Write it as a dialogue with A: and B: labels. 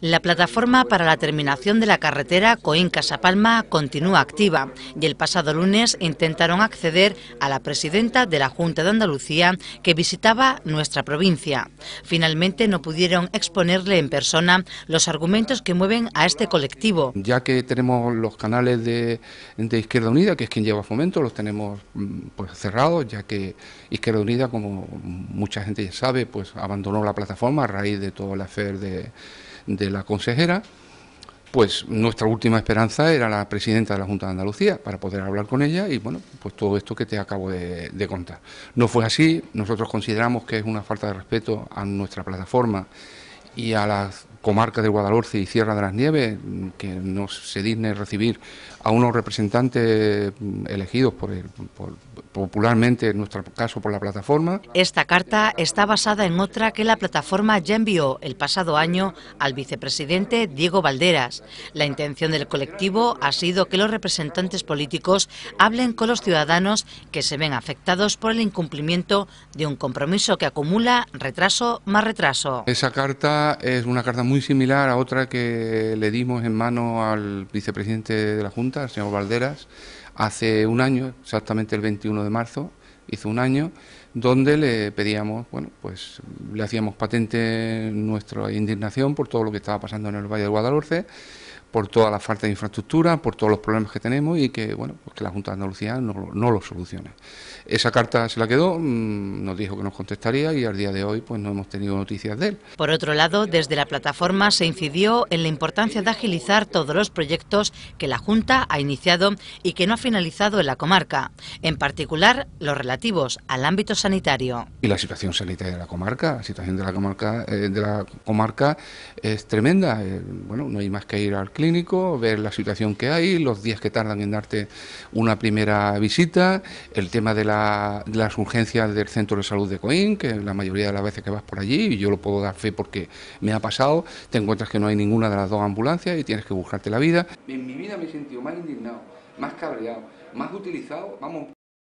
A: La plataforma para la terminación de la carretera Coín-Casapalma continúa activa y el pasado lunes intentaron acceder a la presidenta de la Junta de Andalucía que visitaba nuestra provincia. Finalmente no pudieron exponerle en persona los argumentos que mueven a este colectivo.
B: Ya que tenemos los canales de, Izquierda Unida, que es quien lleva fomento, los tenemos mm, pues, cerrados, ya que Izquierda Unida, como mucha gente ya sabe, pues abandonó la plataforma a raíz de todo el hacer de de la consejera, pues nuestra última esperanza era la presidenta de la Junta de Andalucía para poder hablar con ella y bueno, pues todo esto que te acabo de, contar. No fue así, nosotros consideramos que es una falta de respeto a nuestra plataforma y a las comarca de Guadalhorce y Sierra de las Nieves, que no se digne recibir a unos representantes mm, elegidos por, el, popularmente, en nuestro caso, por la plataforma.
A: Esta carta está basada en otra que la plataforma ya envió el pasado año al vicepresidente Diego Valderas. La intención del colectivo ha sido que los representantes políticos hablen con los ciudadanos que se ven afectados por el incumplimiento de un compromiso que acumula retraso más retraso.
B: Esa carta es una carta muy similar a otra que le dimos en mano al vicepresidente de la Junta, al señor Valderas, hace un año, exactamente el 21 de marzo, hizo un año, donde le pedíamos, bueno, pues le hacíamos patente nuestra indignación por todo lo que estaba pasando en el Valle de Guadalhorce por toda la falta de infraestructura, por todos los problemas que tenemos y que bueno pues que la Junta de Andalucía no, no lo solucione. Esa carta se la quedó, mm, nos dijo que nos contestaría y al día de hoy pues no hemos tenido noticias de él.
A: Por otro lado, desde la plataforma se incidió en la importancia de agilizar todos los proyectos que la Junta ha iniciado y que no ha finalizado en la comarca, en particular los relativos al ámbito sanitario.
B: Y la situación sanitaria de la comarca, situación eh, de la comarca, es tremenda. Eh, bueno, no hay más que ir al clínico, ver la situación que hay, los días que tardan en darte una primera visita, el tema de, la, las urgencias del centro de salud de Coín, que la mayoría de las veces que vas por allí, y yo lo puedo dar fe porque me ha pasado, te encuentras que no hay ninguna de las dos ambulancias y tienes que buscarte la vida. En mi vida me he sentido más indignado, más cabreado, más utilizado, vamos.